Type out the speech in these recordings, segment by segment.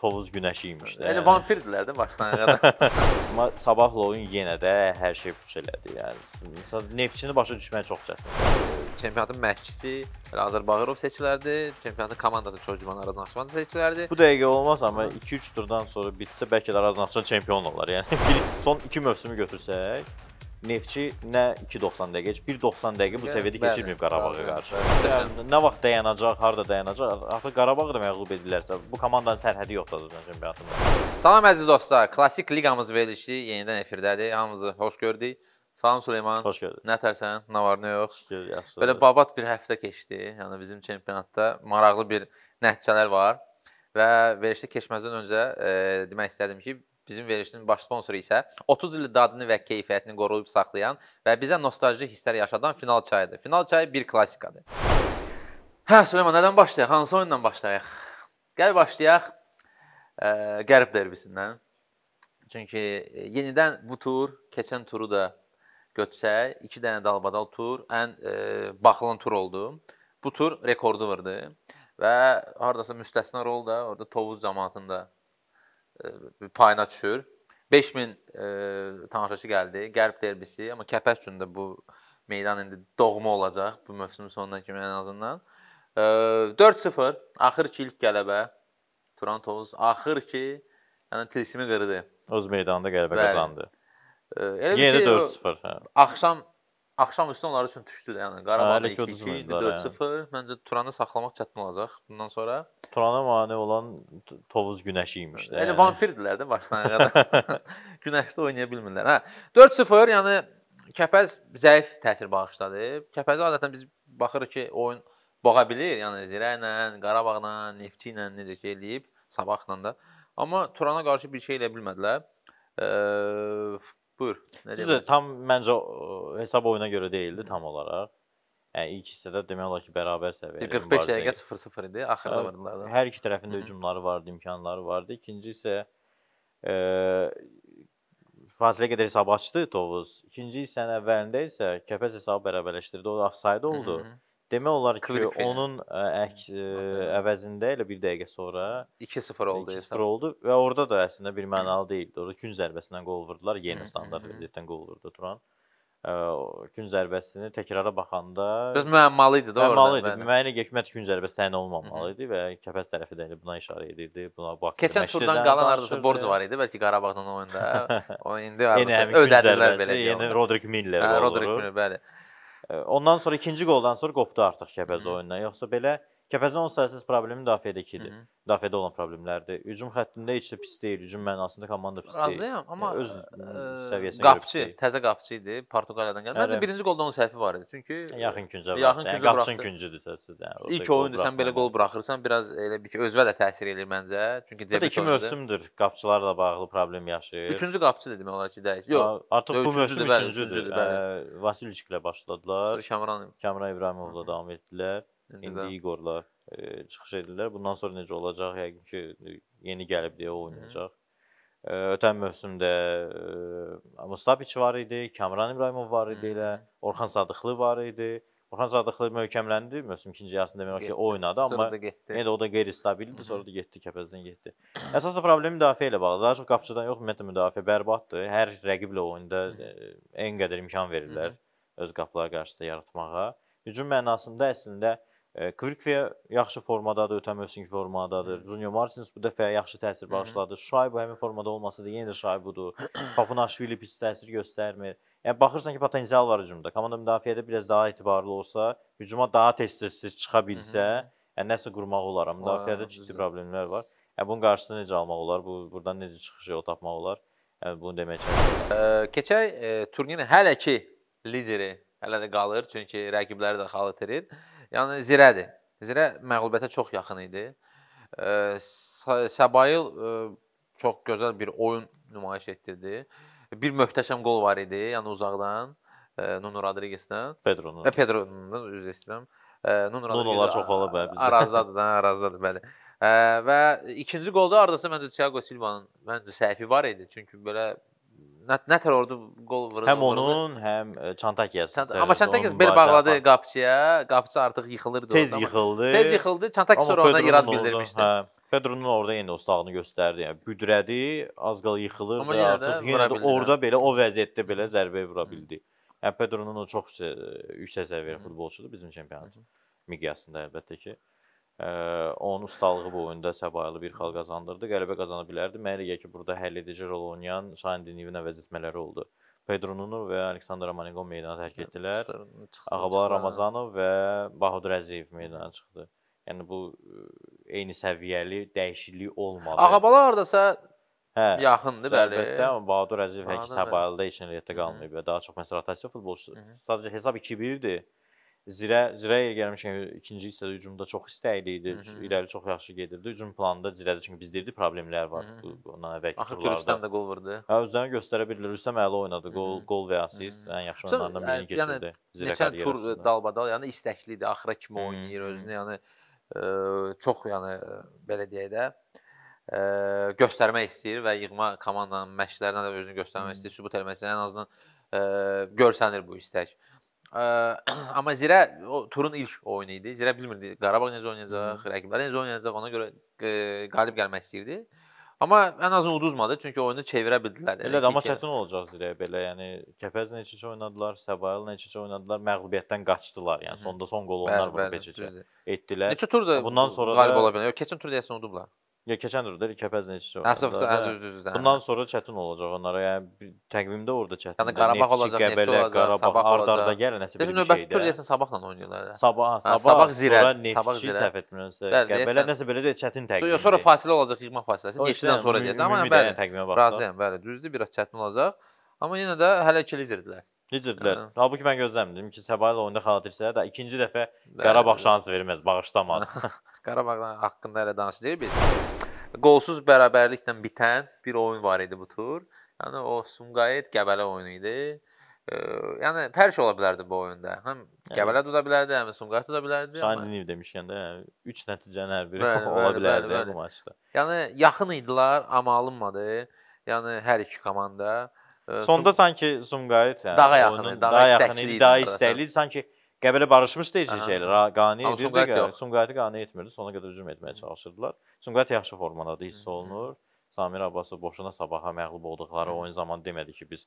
Tovuz günəşi imiş də. Yəni vampirdirlər də başdan qədər. Amma Sabahlovun yenə də hər şey puç elədi. Yəni insan neftçini başa düşmək çox çətindir. Çempionatın məşqçisi Azər Bağırov seçilərdi. Çempionatın komandası Çocuqman Araznaçıvan seçilərdi. Bu dəqiqə olmaz amma 2-3 turdan sonra bitsə bəlkə də Araznaçıvan çempion olar. Yəni son 2 mövsümü götürsək Neftçi nə 2.90 dəqiqə, 1.90 dəqiqə bu səviyyədə keçirməyib Qarabağa qarşı. Yəni nə vaxt dayanacaq, harda dayanacaq? Artıq Qarabağı da məğlub edilərsə, bu komandanın sərhədi yoxdur çempionatında. Salam əziz dostlar, klassik liqamız verilişi yenidən efirdədir. Hamınızı xoş gördük. Salam Süleyman. Xoş gəldin. Nətərsən? Nə var, nə yox? Şükür, yaxşı. Belə babat bir həftə keçdi. Yəni bizim çempionatda maraqlı bir nəticələr var. Və verişdə keçməzdən öncə e, demək istədim ki, Bizim verilişinin baş sponsoru isə 30 illik dadını və keyfiyyətini qoruyub saxlayan və bizə nostalji hisslər yaşadan Final çayıdır. Final çayı bir klassikadır. Hə, Süleyman, nədən başlayaq? Hansı oyunla başlayaq? Gəl başlayaq ə, e, Qərb derbisindən. Çünki e, yenidən bu tur, keçən turu da götürsək, 2 dənə dalbadal tur ən ə, e, baxılan tur oldu. Bu tur rekordu vurdu və hardasa müstəsna rol da orada Tovuz cəmaatında payına düşür. 5000 e, tamaşaçı gəldi, Qərb derbisi, amma Kəpəz üçün də bu meydan indi doğma olacaq bu mövsümün sonuna kimi ən azından. E, 4-0 axır ki ilk qələbə Turan Tovuz axır ki yəni tilsimi qırdı. Öz meydanında qələbə qazandı. E, Yenə də 4-0. Hə. Axşam axşam üstü onlar üçün düşdü də, yəni Qarabağda hə, 2-2 idi 4-0. Yəni. Məncə Turanı saxlamaq çətin olacaq bundan sonra. Turana mane olan Tovuz Günəşi imiş də. Elə yəni. vampirdilər də başdan qədər. Günəşdə oynaya bilmirlər. Hə. 4-0, yəni Kəpəz zəif təsir bağışladı. Kəpəzi adətən biz baxırıq ki, oyun boğa bilir, yəni Zirəklə, Qarabağla, Nefti ilə necə ki eləyib, Sabahla da. Amma Turana qarşı bir şey eləyə bilmədilər. Eee Buyur. Düzdür, tam məncə hesab oyuna görə deyildi tam olaraq. Yəni ilk hissədə demək olar ki, bərabər səviyyədə 45 e, dəqiqə 0-0 idi, axırda hə, vurdular. Hər iki tərəfin də hücumları vardı, imkanları vardı. İkinci isə e, fasilə qədər hesab açdı Tovuz. İkinci hissənin əvvəlində isə Kəpəz hesabı bərabərləşdirdi. O ofsayd oldu. Hı -hı. Demək olar ki, Kvrik onun e, əks e, əvəzində elə 1 dəqiqə sonra 2-0 oldu. 2-0 oldu və orada da əslində bir mənalı deyildi. Orada gün zərbəsindən gol vurdular, yenə standart vəziyyətdən gol vurdu Turan. E, gün zərbəsini təkrara baxanda biz müəmmalı idi də orada. Müəmmalı idi. Müəyyən hikmət gün zərbəsi təyin olmamalı idi və Kəpəz tərəfi də elə buna işarə edirdi. Buna bax. Keçən turdan qalan ardısı borc var idi, bəlkə Qarabağdan oyunda. O indi ödədilər belə. Yeni Rodrik Miller. Hə, Rodrik Miller, bəli. Ondan sonra ikinci qoldan sonra qopdu artıq Kəbəz oyundan. Yoxsa belə Kəpəzin 10 sayəsiz problemi müdafiədəkidir. Hı -hı. Müdafiədə olan problemlərdir. Hücum xəttində heç də pis deyil. Hücum mənasında komanda pis Razıyam, deyil. Razıyam, yəni amma yəni, öz ə, e, səviyyəsinə qapçı, görə təzə qapçı idi Portuqaliyadan gələn. Məncə birinci golda onun səhvi var idi. Çünki e, yaxın küncə. Yaxın yəni, küncə yəni, qapçının küncüdür təzədir. Yəni, İlk oyunda sən belə gol buraxırsan, biraz elə bir ki, özvə də təsir eləyir məncə. Çünki Cebi iki mövsümdür qapçılarla bağlı problem yaşayır. Üçüncü qapçı dedim olar ki, dəqiq. Yox, artıq bu mövsüm üçüncüdür. Vasiliç ilə başladılar. Kəmran Kəmran İbrahimovla davam etdilər. İndi, indi də. Igorla e, çıxış edirlər. Bundan sonra necə olacaq? Yəqin ki, yeni gəlib deyə oynayacaq. Ə, e, ötən mövsümdə e, Mustafiç var idi, Kamran İbrahimov var idi Hı -hı. elə, Orxan Sadıqlı var idi. Orxan Sadıqlı möhkəmləndi. Mövsüm ikinci yarısında demək olar ki, oynadı, amma yenə də o da qeyri-stabildi, sonra da getdi kəpəzdən getdi. Əsas da problem müdafiə ilə bağlıdır. Daha çox qapıçıdan yox, ümumiyyətlə müdafiə bərbaddır. Hər rəqiblə oyunda e, ən qədər imkan verirlər Hı öz qapılar qarşısında yaratmağa. Hücum mənasında əslində Kvikviya yaxşı formadadır, ötən mövsümki formadadır. Junior Martins bu dəfə yaxşı təsir bağışladı. Şuay bu həmin formada olmasa da yenə də Şuay budur. Papunaşvili pis təsir göstərmir. Yəni baxırsan ki, potensial var hücumda. Komanda müdafiədə biraz daha etibarlı olsa, hücuma daha tez-tez çıxa bilsə, yəni nəsə qurmaq olar. Müdafiədə ciddi problemlər var. Yəni bunun qarşısını necə almaq olar? Bu burdan necə çıxış yolu tapmaq olar? Yəni bunu demək istəyirəm. Keçək e, turnirin hələ ki lideri hələ də qalır, çünki rəqibləri də xal itirir. Yəni Zirədir. Zirə məğlubiyyətə çox yaxın idi. Səbayıl çox gözəl bir oyun nümayiş etdirdi. Bir möhtəşəm qol var idi, yəni uzaqdan Nuno Rodriguez-dən. Pedro-nun. E, Pedro-nun üzr istəyirəm. Nuno Rodriguez. Nunolar çox olub bizdə. Arazdadır da, arazdadır, bəli. Və ikinci qolda ardasa məncə Thiago Silva-nın məncə səhvi var idi. Çünki belə Nə, nətər orada gol vurdu. Həm vurdu. onun, həm e, Çantakiyas. Çant amma Çantakiyas bel bağladı qapçıya. Qapçı artıq yıxılırdı Tez orada. yıxıldı. Tez yıxıldı. Çantakiyas sonra ona irad bildirmişdi. Hə. Pedro'nun orada yenə ustağını göstərdi. Yəni büdrədi, az qala yıxılırdı amma yenə artıq. Yenə də orada belə o vəziyyətdə belə zərbə vura bildi. Yəni Pedro'nun o çox e, yüksək səviyyəli futbolçudur bizim çempionatın miqyasında əlbəttə ki onun ustalığı boyunda Səbahilı bir xal qazandırdı, qələbə qazana bilərdi. Mən elə ki, burada həll edici rol oynayan Şahin Diniyevin əvəz etmələri oldu. Pedro Nuno və Aleksandr Romaninko meydana tərk hə, etdilər. Ağabal Ramazanov və Bahadur Əziyev meydana çıxdı. Yəni bu eyni səviyyəli dəyişiklik olmadı. Ağabala hardasa Hə, yaxındır, bəli. Əlbəttə, amma Bahadur Əziyev həqiqətən Səbahilədə heç nə rəyətdə qalmayıb və daha çox məsələ rotasiya futbolçusu. Sadəcə hesab 2-1 idi. Zirə, Zirəyə gəlmişəm ikinci hissədə hücumda çox istəkli idi. Hı -hı. İrəli çox yaxşı gedirdi. Hücum planında Zirədə çünki bizdə idi problemlər var. Hı -hı. Ondan əvvəlki Axı, turlarda. Rüstəm də gol vurdu. Hə, özlərini göstərə bildilər. Rüstəm əla oynadı. Gol, Hı -hı. gol və assist Hı -hı. ən yaxşı oyunlarından birini keçirdi. Yəni, Zirə neçə tur dalbadal, yəni istəkli idi. Axıra kimi oynayır özünü. Yəni ə, çox yəni belə deyək də ə, göstərmək istəyir və yığma komandanın məşqlərinə də özünü göstərmək istəyir, sübut etmək istəyir. Yəni, ən azından ə, görsənir bu istək. Hı -hı amma Zirə o turun ilk oyunu idi. Zirə bilmirdi Qarabağ necə oynayacaq, rəqibləri necə oynayacaq, ona görə e, qalib gəlmək istəyirdi. Amma ən azı uduzmadı, çünki oyunu çevirə bildilər. Elə də amma çətin olacaq Zirəyə belə. Yəni Kəpəz neçəcə oynadılar, Səbail neçəcə oynadılar, məğlubiyyətdən qaçdılar. Yəni sonda son qol onlar vurub becəcə etdilər. Neçə turda bundan sonra qalib ola bildilər? Yox, keçən turda yəni udublar. Ya keçən il də İKP-z neçə var. Əsəb hə, düz düz. Hə. Bundan sonra çətin olacaq onlara. Yəni təqvimdə orada çətin. Yəni Qarabağ olacaq, Qəbələ, Qarabaq ard-arda gəlir nəsə bir şeydir. Növbəti tur deyəsən sabahla oynayırlar. Sabah, sabah, sabah zirə, sabah zirə səhv etmirəmsə, Qəbələ nəsə belə də çətin təqvim. Sonra fasilə olacaq yığma fasiləsi. Neçədən sonra deyəsən, amma bəli. Razıyam, bəli, düzdür, biraz çətin olacaq. Amma yenə də hələ ki liderdirlər. Liderdirlər. Hə. Halbuki mən gözləmirdim ki, Səbah ilə oyunda xalatirsə də ikinci dəfə Qarabağ şans verməz, bağışlamaz. Qarabağdan haqqında hələ danış deyil biz. Qolsuz bərabərliklə bitən bir oyun var idi bu tur. Yəni o Sumqayıt Qəbələ oyunu idi. Ə, yəni hər şey ola bilərdi bu oyunda. Həm Qəbələ yəni də ola bilərdi, həm Sumqayıt da ola bilərdi. Şahinliyev demişkəndə, yəni 3 nəticənin hər biri bəli, ola bəli, bilərdi bəli, bəli. bu maçda. Yəni yaxın idilər, amma alınmadı. Yəni hər iki komanda Sonda sanki Sumqayıt yəni dağa yaxın, dağa, dağa yaxın idi, daha istəkli sanki Qəbələ barışmışdı heç şeylər. Qane edirdi. Sumqayıtı qane etmirdi. Sona qədər hücum etməyə çalışırdılar. Sumqayıt yaxşı formadadır, hiss olunur. Samir Abbasov boşuna sabaha məğlub olduqları oyun zamanı demədi ki, biz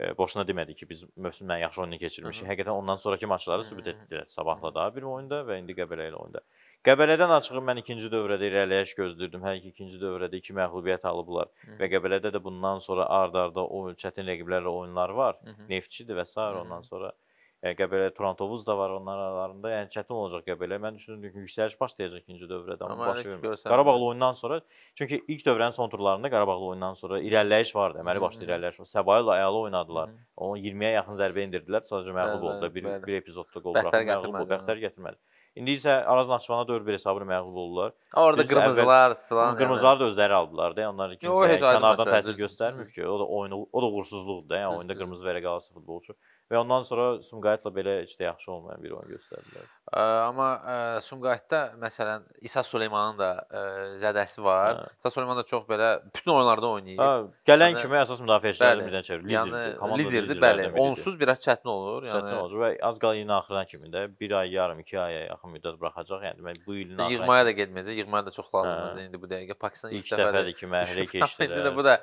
e, boşuna demədi ki, biz mövsümdən yaxşı oyunu keçirmişik. Həqiqətən ondan sonrakı maçları sübut etdilər. Sabahla da bir oyunda və indi Qəbələ ilə oyunda. Qəbələdən açığı mən ikinci dövrədə irəliləyiş gözləyirdim. Hər iki ikinci dövrədə iki məğlubiyyət alıblar və Qəbələdə də bundan sonra ard-arda o çətin rəqiblərlə oyunlar var. Neftçidir və s. ondan sonra Qəbələ e, Turantovuz da var onların aralarında. Yəni çətin olacaq Qəbələ. Mən düşünürdüm ki, yüksəliş başlayacaq ikinci dövrədə, amma baş vermir. Qarabağlı oyundan sonra çünki ilk dövrənin son turlarında Qarabağlı oyundan sonra irəliləyiş vardı. Əməli başlı irəliləyiş. Səbahi ilə əyalı oynadılar. Onu 20-yə yaxın zərbə endirdilər. Sadəcə məğlub oldular. Bir bəli. bir epizodda qol buraxıb məğlub oldular. Bəxtər gətirmədi. İndi isə Araz Naxçıvana 4-1 hesabı ilə məğlub oldular. Orada Düzdür, qırmızılar filan. Qırmızılar yəni. da özləri aldılar da. Onlar ikinci kənardan təsir göstərmir ki, o da oyunu o da uğursuzluqdur da. Yəni oyunda qırmızı verə qalsa futbolçu və ondan sonra Sumqayıtla belə heç də yaxşı olmayan bir oyun göstərdilər. Ə, amma ə, e, Sumqayıtda məsələn İsa Süleymanın da ə, e, zədəsi var. Hə. İsa Süleyman da çox belə bütün oyunlarda oynayıb. Hə, gələn yəni, kimi əsas müdafiəçilərdən birindən çevrilir. Yəni liderdir, liderdir bəli. Onsuz biraz çətin olur. Yəni çətin olur və az qala ilin axırına kimi də 1 ay yarım, 2 aya yaxın müddət buraxacaq. Yəni mən bu ilin axırına yığmaya da getməyəcək. Yığmaya da çox lazımdır hə. indi bu dəqiqə. Pakistan ilk, ilk dəfədir ki, mərhələ keçdi. İndi də bu da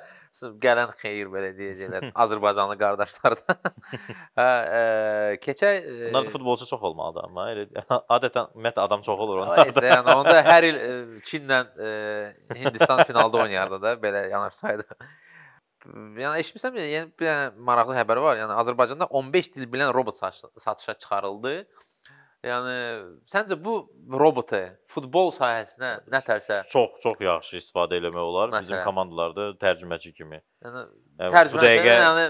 Gələn xeyir belə deyəcəklər Azərbaycanlı qardaşlardan. hə, e, keçək e, Bunlar da futbolçu çox olmalıdır amma elə adətən ümumiyyətlə adam çox olur onda. Nəysə, yəni onda hər il e, Çinlə e, Hindistan finalda oynayardı da belə yanaşsaydı. Yəni eşitmisəm, yəni, yəni bir yəni, maraqlı xəbər var. Yəni Azərbaycanda 15 dil bilən robot satışa çıxarıldı. Yəni səncə bu robotu futbol sahəsinə nə tərsə çox çox yaxşı istifadə eləmək olar Məsələn. bizim komandalarda tərcüməçi kimi. Yəni e, tərcüməçi yəni bu dəqiqə yəni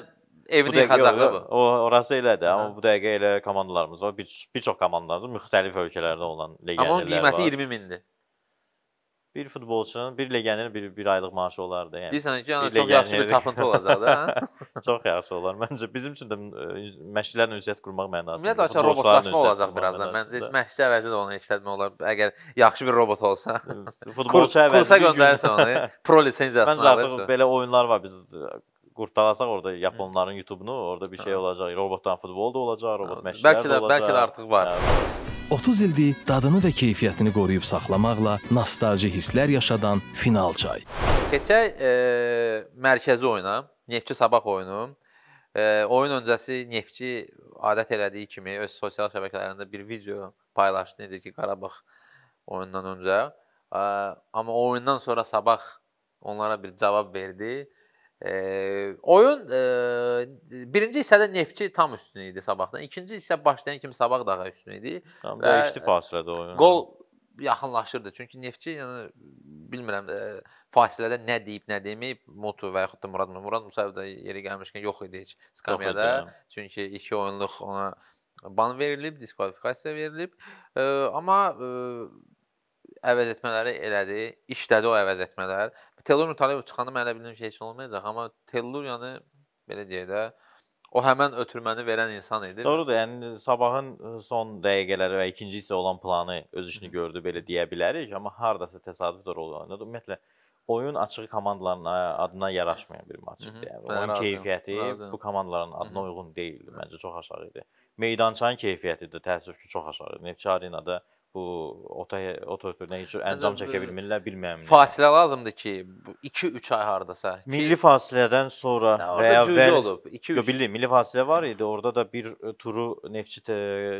evini yıxacaq bu. O orası elədir, amma hə. bu dəqiqə elə komandalarımız var. Bir bir çox komandalarımız müxtəlif ölkələrdə olan legionerlər var. Amma qiyməti 20 mindir. Bir futbolçunun, bir legionerin bir, bir aylıq maaşı olardı. Yəni, Deyirsən ki, yəni, çox yaxşı bir tapıntı olacaq da. çox yaxşı olar. Məncə bizim üçün də e, məşqçilərlə ünsiyyət qurmaq mənasında. Ümumiyyətlə aşağı robotlaşma olacaq birazdan. Məncə heç məşqçi əvəzi də onu işlətmək olar. Əgər yaxşı bir robot olsa. Futbolçu əvəzi. Kursa göndərirsən onu. Pro lisenziyasını alır. Məncə artıq belə oyunlar var biz qurtaracaq e, orada Yaponların YouTube-nu, orada bir şey olacaq. Robotdan futbol da olacaq, robot məşqçilər də olacaq. Bəlkə də bəlkə də artıq var. Yəni. 30 ildir dadını və keyfiyyətini qoruyub saxlamaqla nostalji hisslər yaşadan final çay. Keçək e, mərkəzi oyuna, Neftçi Sabah oyunu. E, oyun öncəsi Neftçi adət elədiyi kimi öz sosial şəbəkələrində bir video paylaşdı, necə ki Qarabağ oyundan öncə. E, amma oyundan sonra Sabah onlara bir cavab verdi E, oyun e, birinci hissədə Neftçi tam üstün idi sabahdan. İkinci hissə başlayan kimi Sabah daha üstün idi. Tam və isti fasilədə oyun. Qol yaxınlaşırdı. Çünki Neftçi yəni bilmirəm e, fasilədə nə deyib, nə deməyib Mutu və yaxud da Murad Murad Musayev də yeri gəlmişkən yox idi heç skamyada. Yox idi, hə. Çünki 2 oyunluq ona ban verilib, diskvalifikasiya verilib. E, amma e, əvəz etmələri elədi, işlədi o əvəz etmələr. Tellur Talibov çıxanda mən elə bildim ki, heç olmayacaq, amma Tellurianı belə deyək də o həmin ötürməni verən insan idi. Doğrudur, yəni sabahın son dəqiqələri və ikinci hissə olan planı öz işini gördü, belə deyə bilərik, amma hardasa təsadüf də rol oynadı. Ümumiyyətlə oyun açığı komandaların adına yaraşmayan bir maçdı. Yəni onun keyfiyyəti razı. bu komandaların adına Hı -hı. uyğun deyildi. Məncə çox aşağı idi. Meydançanın keyfiyyəti də təəssüf ki, çox aşağı idi. Neftçi Arenada bu oto oto necə əncam e, çəkə bilmirlər, bilmirəm. Fasilə lazımdır ki, 2-3 ay hardasa. Ki... Milli fasilədən sonra nə, və ya və olub 2-3. Yox, bildim, milli fasilə var idi. Orada da bir e, turu Neftçi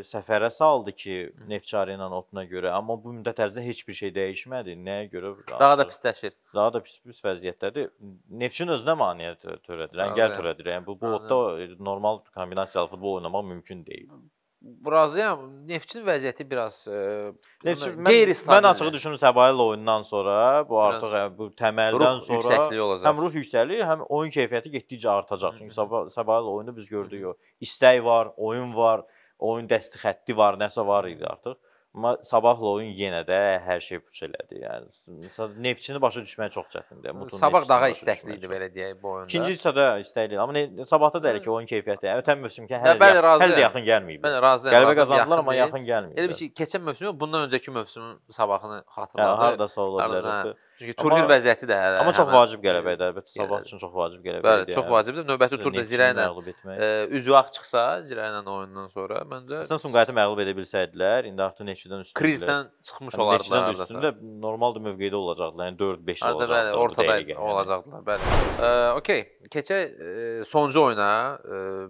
səfərə saldı ki, Neftçi Arena notuna görə, amma bu müddət ərzində heç bir şey dəyişmədi. Nəyə görə? Daha artır, da pisləşir. Daha da pis-pis vəziyyətdədir. Neftçinin özünə maneə törədir, əngəl törədir. Yəni bu bu otda e, normal kombinasiyalı futbol oynamaq mümkün deyil razıyam. Neftçinin vəziyyəti biraz qeyri-standart. Mən açığı yəni. düşünürəm Səbail oyunundan sonra bu artıq yəni, bu təməldən ruh sonra həm ruh yüksəlir, həm oyun keyfiyyəti getdikcə artacaq. Çünki Səbail oyunda biz gördük o istək var, oyun var, oyun dəsti xətti var, nəsə var idi artıq. Amma sabahla oyun yenə də hər şey puç elədi. Yəni Neftçini başa düşmək çox çətindir. Yəni Mutun Sabah daha istəkli idi belə deyək bu oyunda. İkinci hissədə istəkli idi. Amma ne, sabahda da elə ki hə. oyun keyfiyyəti. Yəni Ötən mövsümki hər yer hələ də yəni. yaxın gəlməyib. Mən razıyam. Qələbə qazandılar amma yaxın gəlməyib. Elə bir şey keçən mövsümü bundan öncəki mövsümün sabahını xatırladı. Hə, hardasa ola bilər. Hə. Çünki turnin vəziyyəti də hələ. Amma hələ, çox vacib qələbə e, idi əlbəttə. Sabah yəni üçün çox vacib qələbə idi. Bəli, çox vacibdir. Növbəti turda Zirə ilə e, üzvaq çıxsa, Zirə ilə oyundan sonra məncə Sizdən Sumqayıtı məğlub edə bilsəydilər, indi artıq neçədən üstündülər. Krizdən çıxmış olardılar. Neçədən üstündə normaldır mövqedə olacaqdılar. Yəni 4-5 hə, yəni. olacaqdılar. Bəli, ortada e, olacaqdılar. Bəli. Okay, keçək sonuncu oyuna.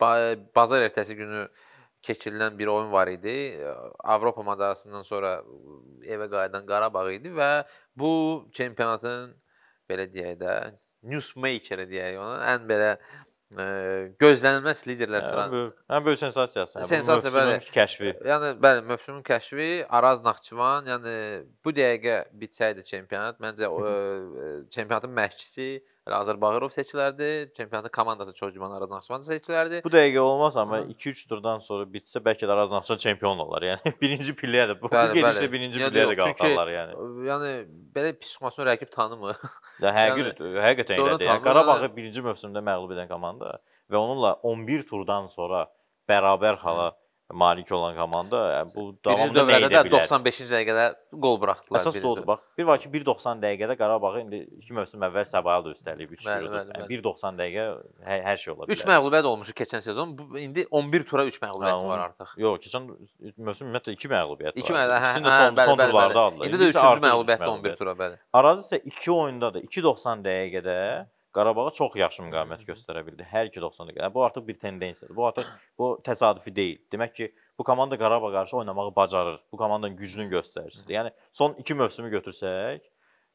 Bazar ertəsi günü keçirilən bir oyun var idi. Avropa madalyasından sonra evə qayıdan Qarabağ idi və bu çempionatın belə deyək də newsmaker deyək ona ən belə ə, gözlənilməz liderlər sıranı. Ən böyük sensasiyası. Hə, Sensasiya bəli. Kəşfi. Yəni bəli, mövsümün kəşfi Araz Naxçıvan, yəni bu dəqiqə bitsəydi çempionat, məncə ə, çempionatın məşqçisi Elə Azər Bağırov seçilərdi, çempionatın komandası Çocman Araz Naxçıvan seçilərdi. Bu dəqiqə olmaz amma 2-3 turdan sonra bitsə bəlkə də Araz Naxçıvan çempion olar. Yəni birinci pilləyə də bu bəli, gedişlə bəli. birinci yəni, pilləyə də qalxarlar yəni. Yəni belə pis çıxmasını rəqib tanımır. Ya həqiqət, yəni, həqiqətən elədir. Yəni, Qarabağı birinci mövsümdə məğlub edən komanda və onunla 11 turdan sonra bərabər hala malik olan komanda. Yəni bu davamlı dövrədə də 95-ci dəqiqədə qol buraxdılar. Əsas odur bax. Bir var ki 1.90 dəqiqədə Qarabağı indi 2 mövsüm əvvəl Səbaya da üstəliyib 3 yurdu. Yəni 1.90 dəqiqə hər, hər şey ola bilər. 3 məğlubiyyət olmuşdu keçən sezon. Bu indi 11 tura 3 məğlubiyyət var artıq. Yox, keçən mövsüm ümumiyyətlə 2 məğlubiyyət var. 2 məğlubiyyət. Hə, İkisini də hə, son son turlarda aldılar. İndi də 3-cü məğlubiyyətdə 11 tura bəli. Arazi isə 2 oyunda da 2.90 dəqiqədə Qarabağa çox yaxşı müqavimət göstərə bildi. Hər 2.90 dəqiqə. Bu artıq bir tendensiyadır. Bu artıq bu təsadüfi deyil. Demək ki, bu komanda Qarabağa qarşı oynamağı bacarır. Bu komandanın gücünün göstəricisidir. Yəni son 2 mövsümü götürsək,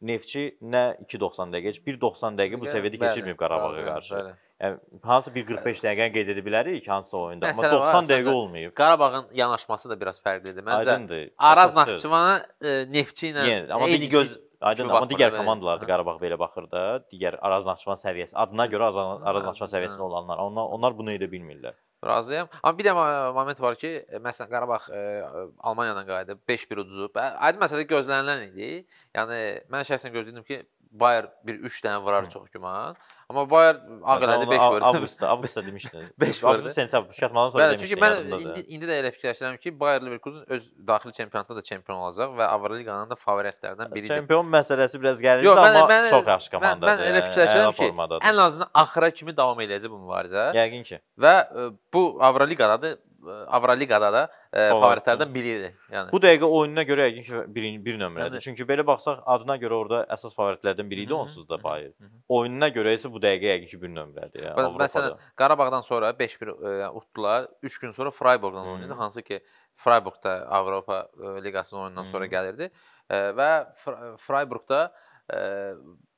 Neftçi nə 2.90 dəqiqə, 1.90 dəqiqə bu səviyyədə keçirməyib Qarabağa qarşı. Bəli. Yəni hansı 1.45 dəqiqəni qeyd edə bilərik hansısa oyunda, amma 90 dəqiqə olmayıb. Qarabağın yanaşması da biraz fərqlidir məncə. Aydındır. Araz Naxçıvana e, Neftçi ilə eyni göz Aydındır, amma digər komandalar da hə. Qarabağ belə baxır da, digər Araz Naxçıvan səviyyəsi, adına hə. görə hə, Araz Naxçıvan səviyyəsində olanlar. Onlar onlar bunu edə bilmirlər. Razıyam. Amma bir də moment var ki, e, məsələn Qarabağ ə, e, Almaniyadan qayıdıb 5-1 uduzub. Aydın məsələ gözlənilən idi. Yəni mən şəxsən gözləyirdim ki, Bayer bir 3 dənə vurar çox güman. Hı. Amma Bayer Ağrədə 5 vurdu. Avqustda, avqustda demişdin. 5 vurdu. Avqust sentyabr şartmandan sonra Bəli, demişdin. Bəli, çünki mən indi, indi də elə fikirləşirəm ki, Bayer Leverkusen öz daxili çempionatda da çempion olacaq və Avroliqanın da favoritlərindən biridir. Çempion məsələsi biraz gərildi Yo, mən, amma mən, çox yaxşı komandadır. Mən, mən elə fikirləşirəm ki, ən azından axıra kimi davam edəcək bu mübarizə. Yəqin ki. Və e, bu Avroliqadadır. Avroliqada da e, favoritlərdən biridir. Yəni bu dəqiqə oyununa görə yəqin ki bir, bir nömrədir. Yəni, Çünki belə baxsaq adına görə orada əsas favoritlərdən biri idi, onsuz da Bayer. Oyununa görə isə bu dəqiqə yəqin ki bir nömrədir. Yəni, Məsələn, Qarabağdan sonra 5-1 e, utdular. 3 gün sonra Freiburgla oynadı. Hansı ki Freiburg da Avropa e, liqasının oyunundan Hı -hı. sonra gəlirdi. E, və Freiburgda e,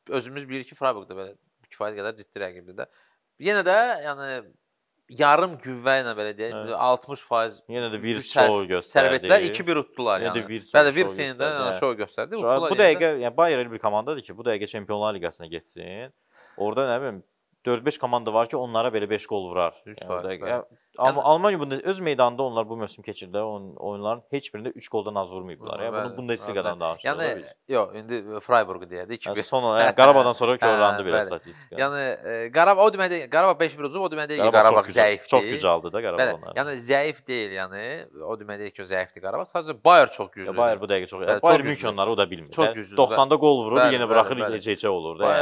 özümüz bilirik ki, Freiburg da belə kifayət qədər ciddi rəqibdir də. Yenə də yəni yarım qüvvə ilə belə deyək, hə. 60% yenə də bir şou göstərdi. Sərvətlər 2-1 utdular yəni. Bəli, Virsin də şou göstərdi. Utdular. Bu dəqiqə yəni Bayern bir komandadır ki, bu dəqiqə Çempionlar Liqasına getsin. Orda nə bilim 4-5 komanda var ki, onlara belə 5 qol vurar. 100%. Yəni, yəni, yəni, Almanya bunda öz meydanında onlar bu mövsüm keçirdə oyunların heç birində 3 qoldan az vurmayıblar. Yəni bunu Bundesliqadan danışırıq. Yəni yox, indi Freiburg deyədi 2-1. Yəni, son yəni, Qarabağdan sonra görləndi belə statistika. Yəni Qarabağ o deməli Qarabağ 5-1 udub, o deməli deyil Qarabağ zəifdir. Çox güclüdür də Qarabağ onlar. Yəni zəif deyil, yəni o deməli deyil ki, zəifdir Qarabağ. Sadəcə Bayer çox güclüdür. Bayer bu dəqiqə çox. Bayer mümkün onları o da bilmir. 90-da qol vurur, yenə buraxır, necə-necə olur da.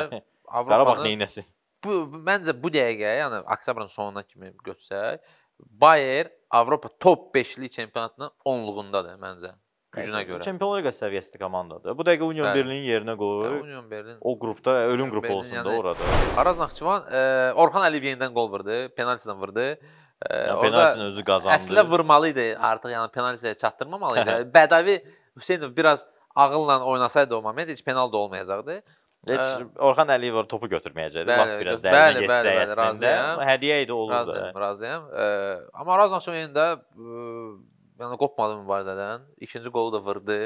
Qarabağ neynəsin? bu məncə bu dəqiqə, yəni oktyabrın sonuna kimi götürsək, Bayer Avropa top 5-li çempionatının 10-luğundadır məncə. Gücünə görə. Çempionlar Liqası səviyyəsində komandadır. Bu dəqiqə Union Berlin yerinə qoy. Union Berlin. O qrupda e, ölüm qrupu olsun da yəni, orada. Araz Naxçıvan e, Orxan Əliyev yenidən gol vurdu, penaltidən vurdu. E, yəni, penaltinin özü qazandı. Əslində vurmalı idi, artıq yəni penaltiyə çatdırmamalı idi. Bədavi Hüseynov biraz ağılla oynasaydı o moment heç penal da olmayacaqdı. Heç ə, Orxan Əliyev topu götürməyəcəkdi. Bəli, Lap biraz dərinə getsə bəli, bəli, razıyam. Hədiyyə idi olurdu. Razıyam, razıyam. Ə, amma Razan Şoyen də yəni qopmadı mübarizədən. İkinci qolu da vurdu.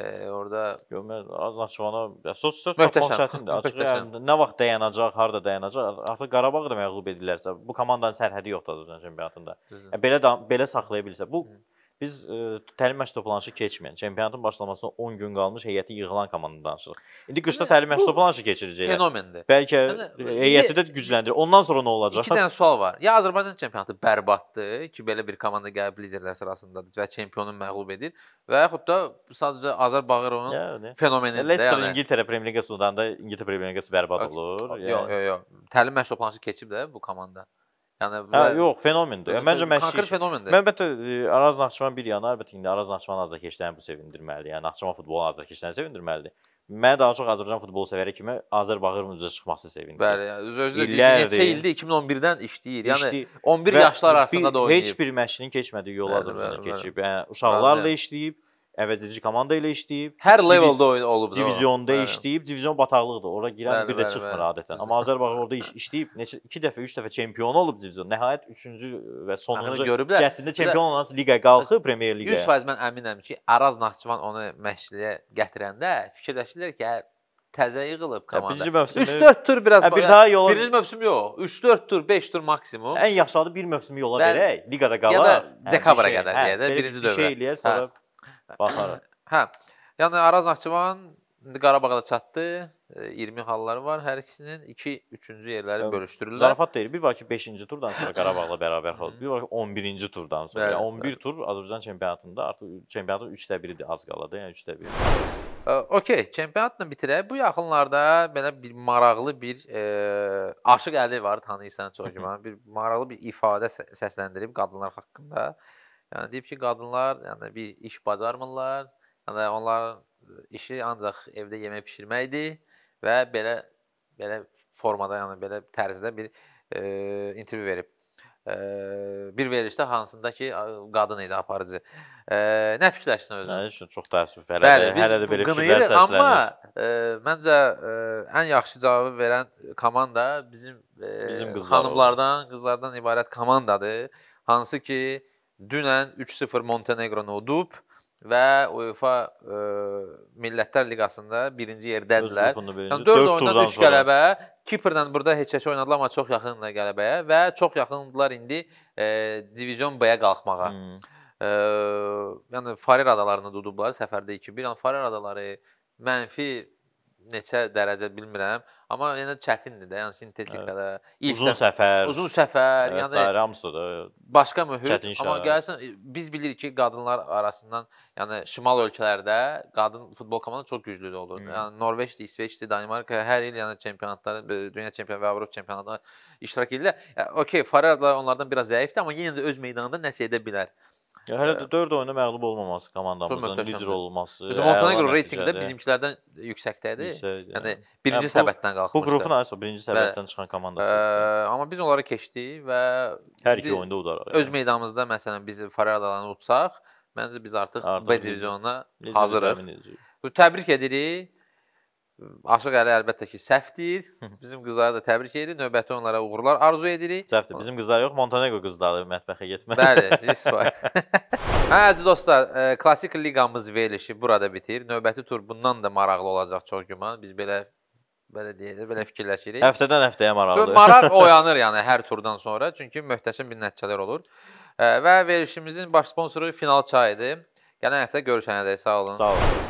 E, orada görmək Razan Şovana söz söz tapmaq çətindir. Açıq yəni nə vaxt dayanacaq, harda dayanacaq? Artıq Qarabağ da məğlub edirlərsə, bu komandanın sərhədi yoxdur Azərbaycan çempionatında. Yəni, belə belə saxlaya bilsə, bu Hı. Biz ə, e, təlim məşq toplanışı keçməyən, çempionatın başlamasına 10 gün qalmış heyəti yığılan komandadan danışırıq. İndi qışda təlim məşq toplanışı keçirəcəklər. Fenomendir. Bəlkə yəni, heyəti də gücləndirir. Ondan sonra nə olacaq? 2 dənə sual var. Ya Azərbaycan çempionatı bərbaddır ki, belə bir komanda gəlib liderlər sırasındadır və çempionu məğlub edir və yaxud da sadəcə Azər Bağırovun yəni. fenomenidir. Leicester yəni. İngiltərə Premyer Liqasından da İngiltərə Premyer Liqası bərbad olur. Yox, yox, yox. Təlim məşq toplanışı keçib də bu komanda. Yəni hə, yox, fenomendir. Yəni, Məncə məşhur. Konkret fenomendir. Mən əlbəttə e, Araz Naxçıvan bir yana, əlbəttə indi Araz Naxçıvan azərkeşlərini bu sevindirməlidir. Yəni Naxçıvan futbolu azərkeşlərini sevindirməlidir. Mən daha çox Azərbaycan futbolu sevəri kimi Azərbaycanın üzə çıxması sevindirir. Bəli, yəni öz özünə neçə ildir 2011-dən işləyir. Yəni İşli... 11 yaşlar arasında da oynayır. Heç bir məşqçinin keçmədiyi yolu Azərbaycanda keçib. Yəni uşaqlarla işləyib. Bəli əvəzedici komanda ilə işləyib. Hər leveldə oyun olub. Divizionda bəli. işləyib, divizyon bataqlıqdır. Ora girən bəli, bir də bəli, çıxmır bəli. adətən. Amma Azərbaycan orada iş, işləyib, neçə 2 dəfə, 3 dəfə çempion olub divizyon. Nəhayət 3-cü və sonuncu cəhdində çempion olan liqaya qalxıb Premyer Liqaya. 100% mən əminəm ki, Araz Naxçıvan onu məşqliyə gətirəndə fikirləşdilər ki, təzə yığılıb komanda. 3-4 tur biraz ə, bir daha yola. Birinci mövsüm yox, 3-4 tur, 5 tur maksimum. Ən yaxşı adı bir mövsümü yola verək, liqada qalar. Ya da dekabra hə, qədər deyə hə, də birinci dövrə. Şey eləyər, sonra hə. Baxarıq. hə. Yəni Araz Naxçıvan indi Qarabağa da çatdı. 20 e, halları var hər ikisinin. 2 3-cü yerləri Bəli. bölüşdürülür. Zarafat deyir. Bir var ki 5-ci turdan sonra Qarabağla bərabər qaldı. Bir var ki 11-ci turdan sonra. Bəli, yəni 11 bəli. tur Azərbaycan çempionatında artıq çempionatın 1-də 1-idir az qalada, yəni 1-də 1. E, okey, çempionatla bitirək. Bu yaxınlarda belə bir maraqlı bir e, Aşıq Əli var, tanıyırsan çox güman. bir maraqlı bir ifadə səsləndirib qadınlar haqqında. Hı -hı Yəni deyib ki, qadınlar yəni bir iş bacarmırlar. Yəni onların e, işi ancaq evdə yemək bişirməkdir və belə belə formada, yəni belə tərzdə bir e, intervyu verib. E, bir verilişdə hansında ki, qadın idi aparıcı. E, nə fikirləşsin özün? Nə üçün çox təəssüf hələ Bəli, də, hələ də belə fikirlər səslənir. Amma e, məncə e, ən yaxşı cavabı verən komanda bizim, e, bizim qızlar xanımlardan, oldu. qızlardan ibarət komandadır. Hansı ki, Dünən 3-0 Monteneqronu udub və UEFA ə, e, Millətlər Liqasında birinci yerdədirlər. Yəni 4 oyunda 3 qələbə, Kiprlə burada heç-heç oynadılar amma çox yaxındılar qələbəyə və çox yaxındılar indi ə, e, divizyon B-yə qalxmağa. Hmm. Ə, e, yəni Farer adalarını udublar səfərdə 2-1. Yəni Farer adaları mənfi neçə dərəcə bilmirəm, amma yenə yəni, çətindir də, yəni sintetikada. Hə. Uzun dəf səfər. Uzun səfər, yəni sair hamısıdır. Başqa mühit. Çətin amma gəlsən e, biz bilirik ki, qadınlar arasından, yəni şimal ölkələrdə qadın futbol komandası çox güclü olur. Hmm. Yəni Norveçdir, İsveçdir, Danimarka hər il yəni çempionatlara, dünya çempionatı və Avropa çempionatına iştirak edirlər. Yəni, okey, Farerlar onlardan biraz zəifdir, amma yenə də öz meydanında nəsə edə bilər. Ya hələ də 4 oyunda məğlub olmaması komandamızın lider olması. Özü Montana görə reytinqdə bizimkilərdən yüksəkdə idi. Yəni, yəni birinci yəni səbətdən qalxmışdı. Bu qrupun aysa birinci səbətdən çıxan komandası. Amma biz onları keçdik və hər iki oyunda udaraq. Yəni. Öz meydanımızda məsələn biz Farar adalarını utsaq, məncə biz artıq B divizionuna hazırıq. Bu təbrik edirik. Aşıq Əli əlbəttə ki, səhv deyir. Bizim qızları da təbrik edirik. Növbəti onlara uğurlar arzu edirik. Səhvdir. Bizim qızlar yox, Montenegro qızları mətbəxə getməli. Bəli, 100%. hə, əziz dostlar, e, klassik liqamız verilişi burada bitir. Növbəti tur bundan da maraqlı olacaq çox güman. Biz belə belə deyək, belə fikirləşirik. Həftədən həftəyə maraqlıdır. Çox maraq oyanır yəni hər turdan sonra, çünki möhtəşəm bir nəticələr olur. E, və verilişimizin baş sponsoru Final Çay idi. Gələn həftə görüşənədək sağ olun. Sağ olun.